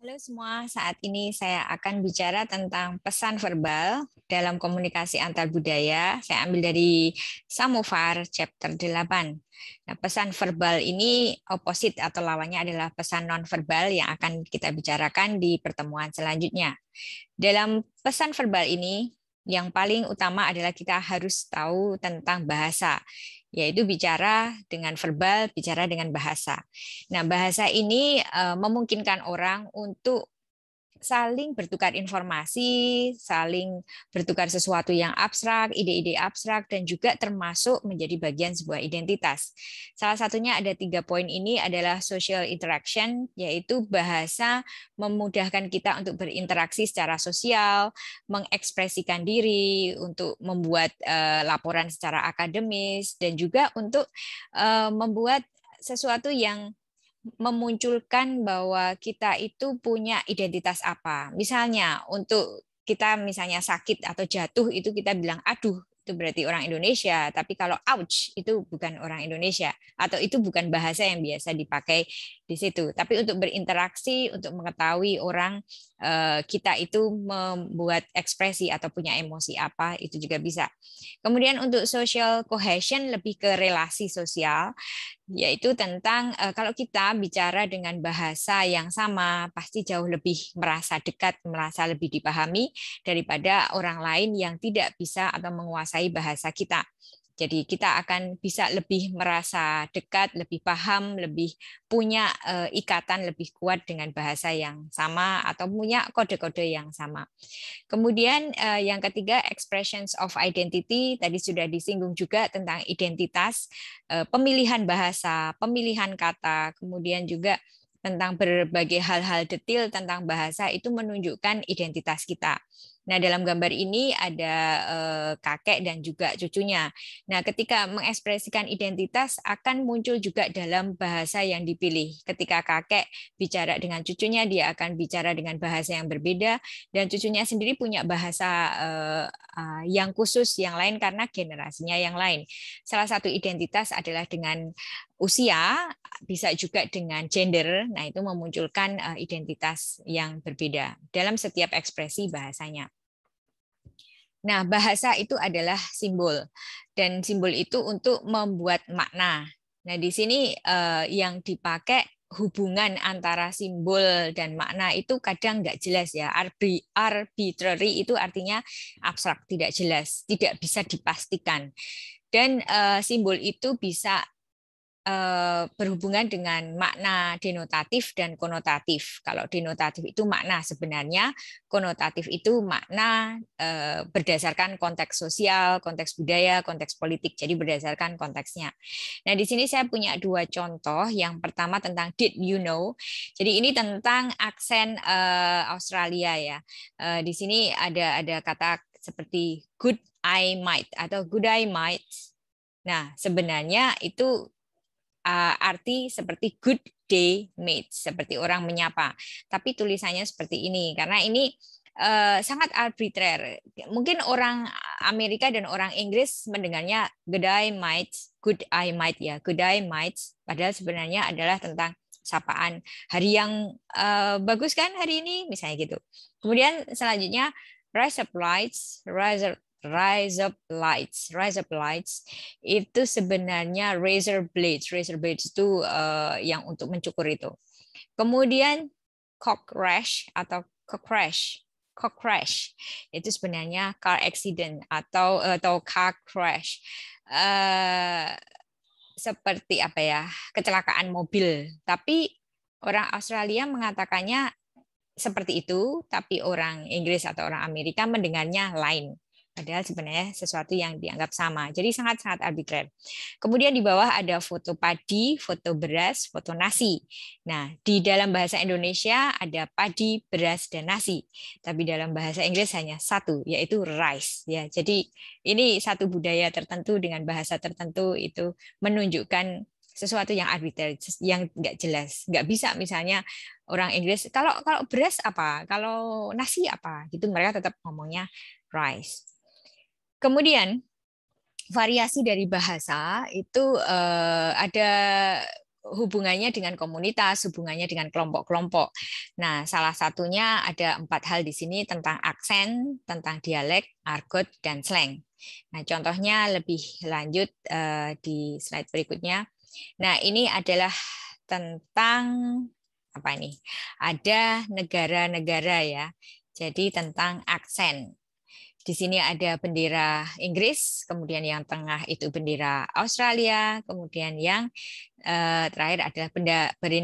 Halo semua, saat ini saya akan bicara tentang pesan verbal dalam komunikasi antar budaya. Saya ambil dari Samovar chapter 8. Nah, pesan verbal ini oposit atau lawannya adalah pesan nonverbal yang akan kita bicarakan di pertemuan selanjutnya. Dalam pesan verbal ini yang paling utama adalah kita harus tahu tentang bahasa, yaitu bicara dengan verbal, bicara dengan bahasa. Nah, bahasa ini eh, memungkinkan orang untuk saling bertukar informasi, saling bertukar sesuatu yang abstrak, ide-ide abstrak, dan juga termasuk menjadi bagian sebuah identitas. Salah satunya ada tiga poin ini adalah social interaction, yaitu bahasa memudahkan kita untuk berinteraksi secara sosial, mengekspresikan diri, untuk membuat eh, laporan secara akademis, dan juga untuk eh, membuat sesuatu yang memunculkan bahwa kita itu punya identitas apa. Misalnya untuk kita misalnya sakit atau jatuh itu kita bilang aduh itu berarti orang Indonesia, tapi kalau ouch itu bukan orang Indonesia atau itu bukan bahasa yang biasa dipakai di situ. Tapi untuk berinteraksi, untuk mengetahui orang eh, kita itu membuat ekspresi atau punya emosi apa itu juga bisa. Kemudian untuk social cohesion lebih ke relasi sosial yaitu tentang eh, kalau kita bicara dengan bahasa yang sama pasti jauh lebih merasa dekat, merasa lebih dipahami daripada orang lain yang tidak bisa atau menguasai bahasa kita. Jadi kita akan bisa lebih merasa dekat, lebih paham, lebih punya eh, ikatan lebih kuat dengan bahasa yang sama atau punya kode-kode yang sama. Kemudian eh, yang ketiga expressions of identity tadi sudah disinggung juga tentang identitas, eh, pemilihan bahasa, pemilihan kata, kemudian juga tentang berbagai hal-hal detail tentang bahasa itu menunjukkan identitas kita. Nah, dalam gambar ini ada uh, kakek dan juga cucunya. Nah, ketika mengekspresikan identitas akan muncul juga dalam bahasa yang dipilih. Ketika kakek bicara dengan cucunya, dia akan bicara dengan bahasa yang berbeda dan cucunya sendiri punya bahasa uh, yang khusus yang lain karena generasinya yang lain. Salah satu identitas adalah dengan usia, bisa juga dengan gender. Nah, itu memunculkan eh, identitas yang berbeda dalam setiap ekspresi bahasanya. Nah, bahasa itu adalah simbol dan simbol itu untuk membuat makna. Nah, di sini eh, yang dipakai hubungan antara simbol dan makna itu kadang nggak jelas ya. Arbitrary itu artinya abstrak, tidak jelas, tidak bisa dipastikan. Dan eh, simbol itu bisa Eh, berhubungan dengan makna denotatif dan konotatif. Kalau denotatif itu makna sebenarnya, konotatif itu makna eh, berdasarkan konteks sosial, konteks budaya, konteks politik. Jadi berdasarkan konteksnya. Nah, di sini saya punya dua contoh. Yang pertama tentang did you know. Jadi ini tentang aksen eh, Australia ya. Di sini ada ada kata seperti good I might atau good I might. Nah, sebenarnya itu uh, arti seperti good day mate, seperti orang menyapa. Tapi tulisannya seperti ini karena ini uh, sangat arbitrer. Mungkin orang Amerika dan orang Inggris mendengarnya good day might, good eye might ya, good day might padahal sebenarnya adalah tentang sapaan hari yang uh, bagus kan hari ini misalnya gitu. Kemudian selanjutnya rise up lights, rise up Rise up lights, rise up lights itu sebenarnya razor blades, razor blades itu uh, yang untuk mencukur itu. Kemudian cock crash atau cock crash, cock crash itu sebenarnya car accident atau eh, atau car crash. Uh, seperti apa ya kecelakaan mobil tapi orang Australia mengatakannya seperti itu tapi orang Inggris atau orang Amerika mendengarnya lain padahal sebenarnya sesuatu yang dianggap sama. Jadi sangat-sangat arbitrer. Kemudian di bawah ada foto padi, foto beras, foto nasi. Nah, di dalam bahasa Indonesia ada padi, beras, dan nasi. Tapi dalam bahasa Inggris hanya satu, yaitu rice. Ya, jadi ini satu budaya tertentu dengan bahasa tertentu itu menunjukkan sesuatu yang arbiter, yang nggak jelas, nggak bisa misalnya orang Inggris kalau kalau beras apa, kalau nasi apa, gitu mereka tetap ngomongnya rice. Kemudian variasi dari bahasa itu uh, ada hubungannya dengan komunitas, hubungannya dengan kelompok-kelompok. Nah, salah satunya ada empat hal di sini tentang aksen, tentang dialek, argot, dan slang. Nah, contohnya lebih lanjut uh, di slide berikutnya. Nah, ini adalah tentang apa ini? Ada negara-negara ya. Jadi tentang aksen. Di sini ada bendera Inggris, kemudian yang tengah itu bendera Australia, kemudian yang eh, terakhir adalah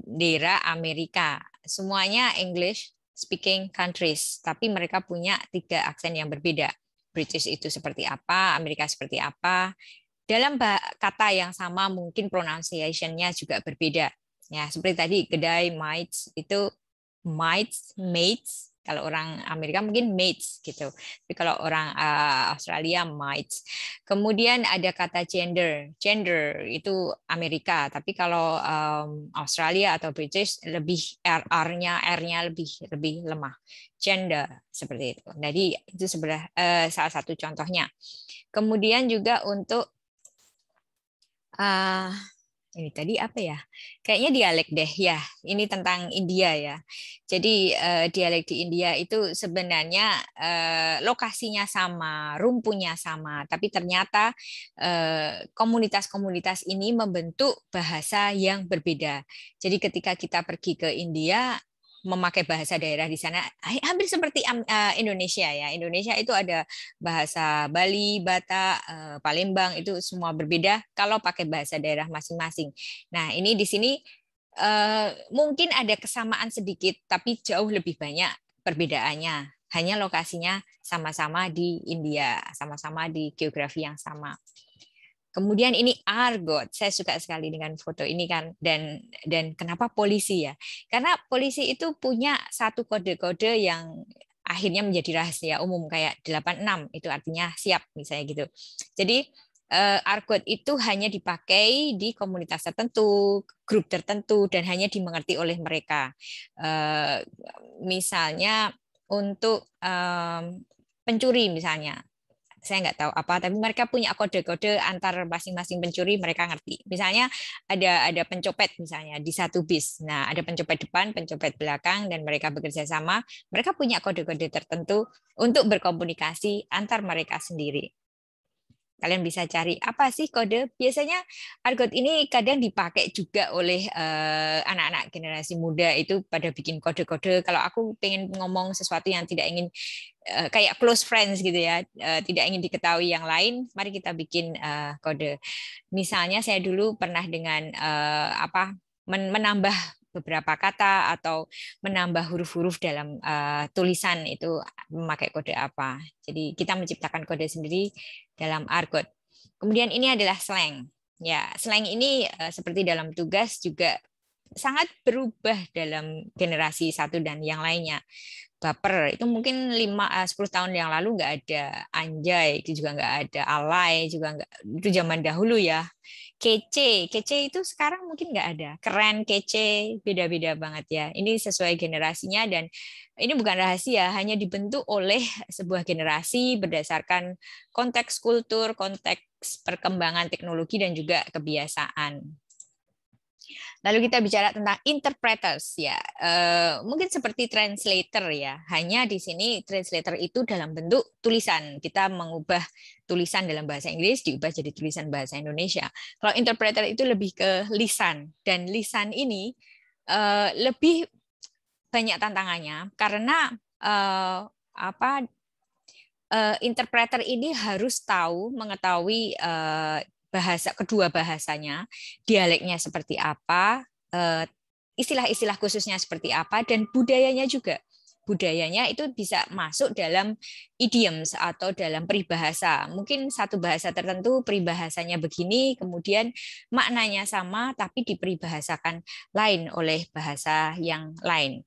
bendera Amerika. Semuanya English speaking countries, tapi mereka punya tiga aksen yang berbeda. British itu seperti apa, Amerika seperti apa. Dalam kata yang sama mungkin pronunciation-nya juga berbeda. Ya, seperti tadi kedai mites itu mites, mates, kalau orang Amerika mungkin mates gitu. Tapi kalau orang uh, Australia mates. Kemudian ada kata gender. Gender itu Amerika, tapi kalau um, Australia atau British lebih R-nya R-nya lebih lebih lemah. Gender seperti itu. Jadi itu sebelah uh, salah satu contohnya. Kemudian juga untuk uh, ini tadi apa ya? Kayaknya dialek deh ya. Ini tentang India ya. Jadi uh, dialek di India itu sebenarnya uh, lokasinya sama, rumpunya sama, tapi ternyata komunitas eh, komunitas-komunitas ini membentuk bahasa yang berbeda. Jadi ketika kita pergi ke India, memakai bahasa daerah di sana eh, hampir seperti eh, Indonesia ya. Indonesia itu ada bahasa Bali, Batak eh, Palembang itu semua berbeda kalau pakai bahasa daerah masing-masing. Nah, ini di sini mungkin ada kesamaan sedikit tapi jauh lebih banyak perbedaannya. Hanya lokasinya sama-sama di India, sama-sama di geografi yang sama. Kemudian ini argot. Saya suka sekali dengan foto ini kan dan dan kenapa polisi ya? Karena polisi itu punya satu kode-kode yang akhirnya menjadi rahasia umum kayak 86 itu artinya siap misalnya gitu. Jadi eh, argot itu hanya dipakai di komunitas tertentu, grup tertentu, dan hanya dimengerti oleh mereka. Eh, misalnya untuk eh, pencuri misalnya, saya nggak tahu apa tapi mereka punya kode-kode antar masing-masing pencuri mereka ngerti misalnya ada ada pencopet misalnya di satu bis nah ada pencopet depan pencopet belakang dan mereka bekerja sama mereka punya kode-kode tertentu untuk berkomunikasi antar mereka sendiri Kalian bisa cari apa sih kode? Biasanya argot ini kadang dipakai juga oleh eh, anak-anak uh, generasi muda itu pada bikin kode-kode. Kalau aku pengen ngomong sesuatu yang tidak ingin uh, kayak close friends gitu ya, uh, tidak ingin diketahui yang lain, mari kita bikin uh, kode. Misalnya saya dulu pernah dengan uh, apa menambah beberapa kata atau menambah huruf-huruf dalam uh, tulisan itu memakai kode apa. Jadi kita menciptakan kode sendiri dalam argot. Kemudian ini adalah slang. Ya, slang ini uh, seperti dalam tugas juga sangat berubah dalam generasi satu dan yang lainnya baper itu mungkin 5 10 eh, tahun yang lalu nggak ada anjay itu juga nggak ada alay juga nggak itu zaman dahulu ya kece. Kece itu sekarang mungkin nggak ada. Keren, kece, beda-beda banget ya. Ini sesuai generasinya dan ini bukan rahasia, hanya dibentuk oleh sebuah generasi berdasarkan konteks kultur, konteks perkembangan teknologi dan juga kebiasaan. Lalu kita bicara tentang interpreters ya, uh, mungkin seperti translator ya. Hanya di sini translator itu dalam bentuk tulisan. Kita mengubah tulisan dalam bahasa Inggris diubah jadi tulisan bahasa Indonesia. Kalau interpreter itu lebih ke lisan dan lisan ini uh, lebih banyak tantangannya karena uh, apa uh, interpreter ini harus tahu mengetahui uh, bahasa kedua bahasanya, dialeknya seperti apa, eh, istilah-istilah khususnya seperti apa dan budayanya juga. Budayanya itu bisa masuk dalam idioms atau dalam peribahasa. Mungkin satu bahasa tertentu peribahasanya begini, kemudian maknanya sama tapi diperibahasakan lain oleh bahasa yang lain.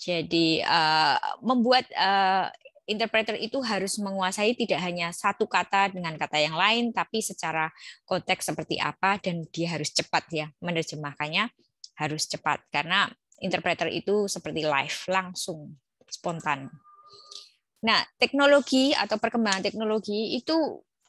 Jadi uh, membuat uh, interpreter itu harus menguasai tidak hanya satu kata dengan kata yang lain, tapi secara konteks seperti apa dan dia harus cepat ya menerjemahkannya harus cepat karena interpreter itu seperti live langsung spontan. Nah, teknologi atau perkembangan teknologi itu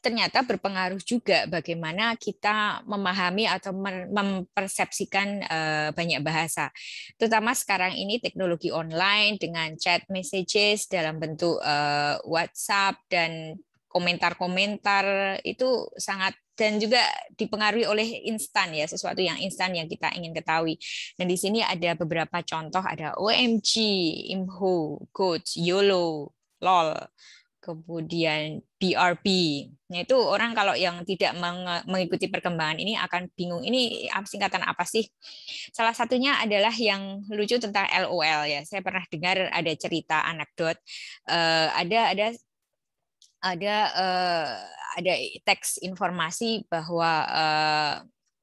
ternyata berpengaruh juga bagaimana kita memahami atau mempersepsikan eh, banyak bahasa. Terutama sekarang ini teknologi online dengan chat messages dalam bentuk eh, WhatsApp dan komentar-komentar itu sangat dan juga dipengaruhi oleh instan ya sesuatu yang instan yang kita ingin ketahui. Dan di sini ada beberapa contoh ada OMG, IMHO, Coach, YOLO, LOL, kemudian BRB. Nah, itu orang kalau yang tidak mengikuti perkembangan ini akan bingung ini apa singkatan apa sih? Salah satunya adalah yang lucu tentang LOL ya. Saya pernah dengar ada cerita anekdot uh, ada ada ada uh, ada teks informasi bahwa uh,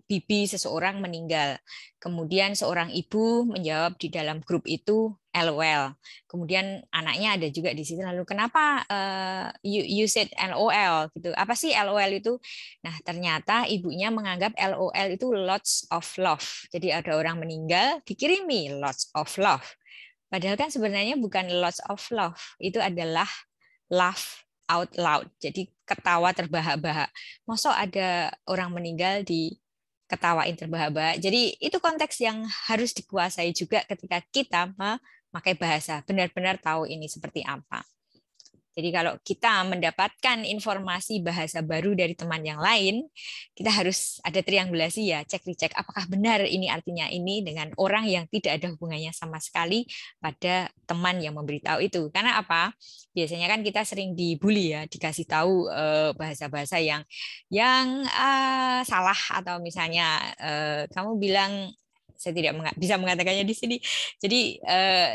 bibi seseorang meninggal. Kemudian seorang ibu menjawab di dalam grup itu LOL. Kemudian anaknya ada juga di situ lalu kenapa uh, you, you said LOL gitu. Apa sih LOL itu? Nah, ternyata ibunya menganggap LOL itu lots of love. Jadi ada orang meninggal dikirimi lots of love. Padahal kan sebenarnya bukan lots of love, itu adalah laugh out loud. Jadi ketawa terbahak-bahak. Masa ada orang meninggal di ketawain terbahak-bahak. Jadi itu konteks yang harus dikuasai juga ketika kita memakai bahasa. Benar-benar tahu ini seperti apa. Jadi kalau kita mendapatkan informasi bahasa baru dari teman yang lain, kita harus ada triangulasi ya, cek dicek apakah benar ini artinya ini dengan orang yang tidak ada hubungannya sama sekali pada teman yang memberitahu itu. Karena apa? Biasanya kan kita sering dibully ya, dikasih tahu eh, bahasa-bahasa yang yang uh, salah atau misalnya uh, kamu bilang saya tidak bisa mengatakannya di sini. Jadi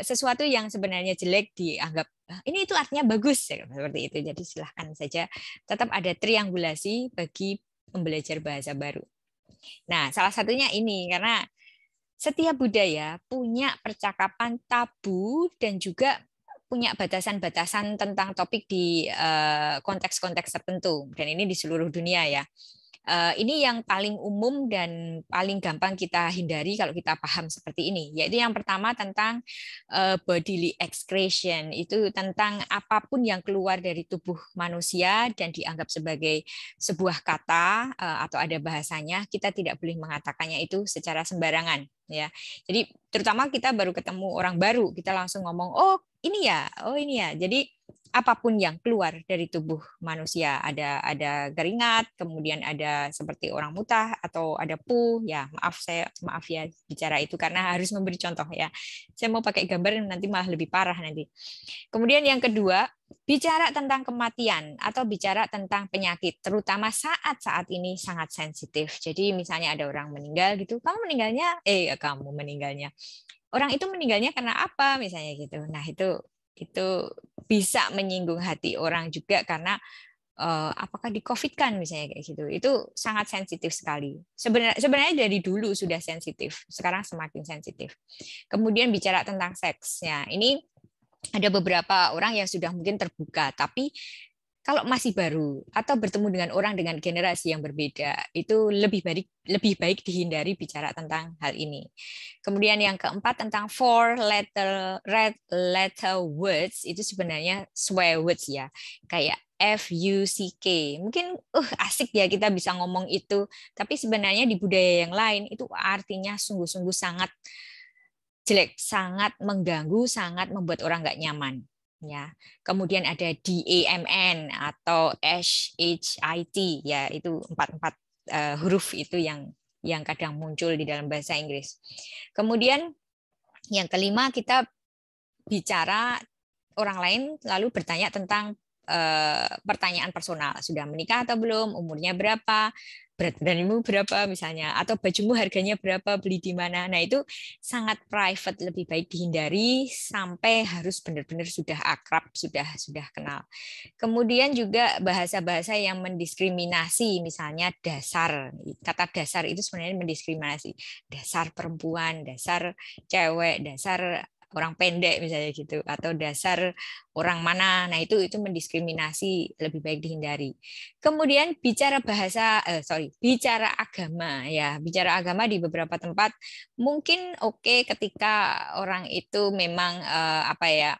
sesuatu yang sebenarnya jelek dianggap Ah, ini itu artinya bagus ya, seperti itu. Jadi silahkan saja tetap ada triangulasi bagi pembelajar bahasa baru. Nah, salah satunya ini karena setiap budaya punya percakapan tabu dan juga punya batasan-batasan tentang topik di eh, konteks-konteks tertentu dan ini di seluruh dunia ya. Eh, ini yang paling umum dan paling gampang kita hindari kalau kita paham seperti ini. Yaitu yang pertama tentang eh, bodily excretion, itu tentang apapun yang keluar dari tubuh manusia dan dianggap sebagai sebuah kata eh, atau ada bahasanya, kita tidak boleh mengatakannya itu secara sembarangan ya. Jadi terutama kita baru ketemu orang baru, kita langsung ngomong, "Oh, ini ya, oh ini ya." Jadi apapun yang keluar dari tubuh manusia ada ada keringat kemudian ada seperti orang mutah atau ada pu ya maaf saya maaf ya bicara itu karena harus memberi contoh ya saya mau pakai gambar nanti malah lebih parah nanti kemudian yang kedua bicara tentang kematian atau bicara tentang penyakit terutama saat saat ini sangat sensitif jadi misalnya ada orang meninggal gitu kamu meninggalnya eh kamu meninggalnya orang itu meninggalnya karena apa misalnya gitu. Nah, itu itu bisa menyinggung hati orang juga karena uh, apakah di covid kan misalnya kayak gitu itu sangat sensitif sekali sebenarnya sebenarnya dari dulu sudah sensitif sekarang semakin sensitif kemudian bicara tentang seksnya ini ada beberapa orang yang sudah mungkin terbuka tapi kalau masih baru atau bertemu dengan orang dengan generasi yang berbeda itu lebih baik lebih baik dihindari bicara tentang hal ini. Kemudian yang keempat tentang four letter red letter words itu sebenarnya swear words ya. Kayak F U C K. Mungkin uh asik ya kita bisa ngomong itu, tapi sebenarnya di budaya yang lain itu artinya sungguh-sungguh sangat jelek, sangat mengganggu, sangat membuat orang nggak nyaman ya. Kemudian ada DAMN atau SHIT ya itu empat-empat uh, eh, huruf itu yang yang kadang muncul di dalam bahasa Inggris. Kemudian yang kelima kita bicara orang lain lalu bertanya tentang uh, pertanyaan personal, sudah menikah atau belum, umurnya berapa, berat badanmu berapa misalnya atau bajumu harganya berapa beli di mana nah itu sangat private lebih baik dihindari sampai harus benar-benar sudah akrab sudah sudah kenal kemudian juga bahasa-bahasa yang mendiskriminasi misalnya dasar kata dasar itu sebenarnya mendiskriminasi dasar perempuan dasar cewek dasar orang pendek misalnya gitu atau dasar orang mana. Nah, itu itu mendiskriminasi lebih baik dihindari. Kemudian bicara bahasa eh sorry, bicara agama ya. Bicara agama di beberapa tempat mungkin oke okay ketika orang itu memang eh, apa ya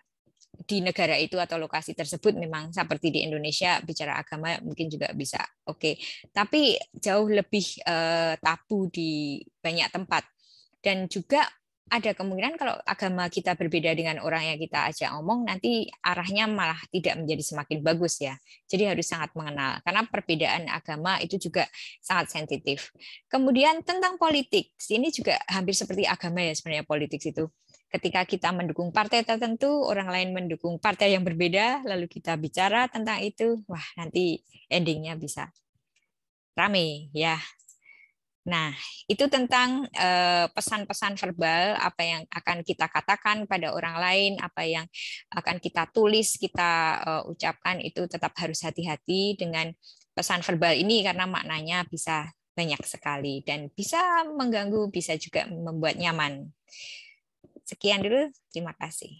di negara itu atau lokasi tersebut memang seperti di Indonesia bicara agama mungkin juga bisa oke okay. tapi jauh lebih eh, tabu di banyak tempat dan juga ada kemungkinan kalau agama kita berbeda dengan orang yang kita ajak ngomong nanti arahnya malah tidak menjadi semakin bagus ya. Jadi harus sangat mengenal karena perbedaan agama itu juga sangat sensitif. Kemudian tentang politik, ini juga hampir seperti agama ya sebenarnya politik itu. Ketika kita mendukung partai tertentu, orang lain mendukung partai yang berbeda, lalu kita bicara tentang itu, wah nanti endingnya bisa rame ya Nah, itu tentang eh, pesan-pesan verbal, apa yang akan kita katakan pada orang lain, apa yang akan kita tulis, kita eh, ucapkan, itu tetap harus hati-hati dengan pesan verbal ini karena maknanya bisa banyak sekali dan bisa mengganggu, bisa juga membuat nyaman. Sekian dulu, terima kasih.